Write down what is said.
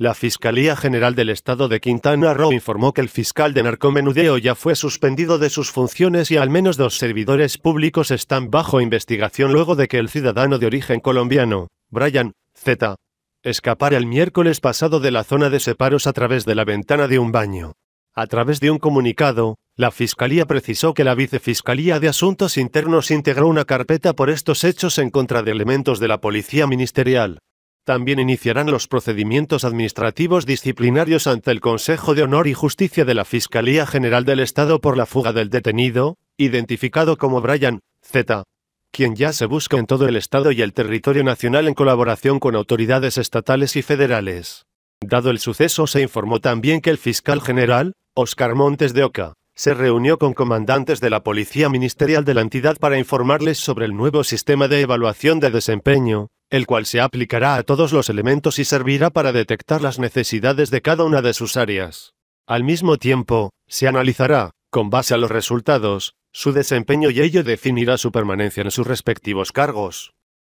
La Fiscalía General del Estado de Quintana Roo informó que el fiscal de narcomenudeo ya fue suspendido de sus funciones y al menos dos servidores públicos están bajo investigación luego de que el ciudadano de origen colombiano, Brian Z, escapara el miércoles pasado de la zona de separos a través de la ventana de un baño. A través de un comunicado, la Fiscalía precisó que la Vicefiscalía de Asuntos Internos integró una carpeta por estos hechos en contra de elementos de la Policía Ministerial. También iniciarán los procedimientos administrativos disciplinarios ante el Consejo de Honor y Justicia de la Fiscalía General del Estado por la fuga del detenido, identificado como Brian Z., quien ya se busca en todo el Estado y el territorio nacional en colaboración con autoridades estatales y federales. Dado el suceso, se informó también que el fiscal general, Oscar Montes de Oca, se reunió con comandantes de la Policía Ministerial de la entidad para informarles sobre el nuevo sistema de evaluación de desempeño, el cual se aplicará a todos los elementos y servirá para detectar las necesidades de cada una de sus áreas. Al mismo tiempo, se analizará, con base a los resultados, su desempeño y ello definirá su permanencia en sus respectivos cargos.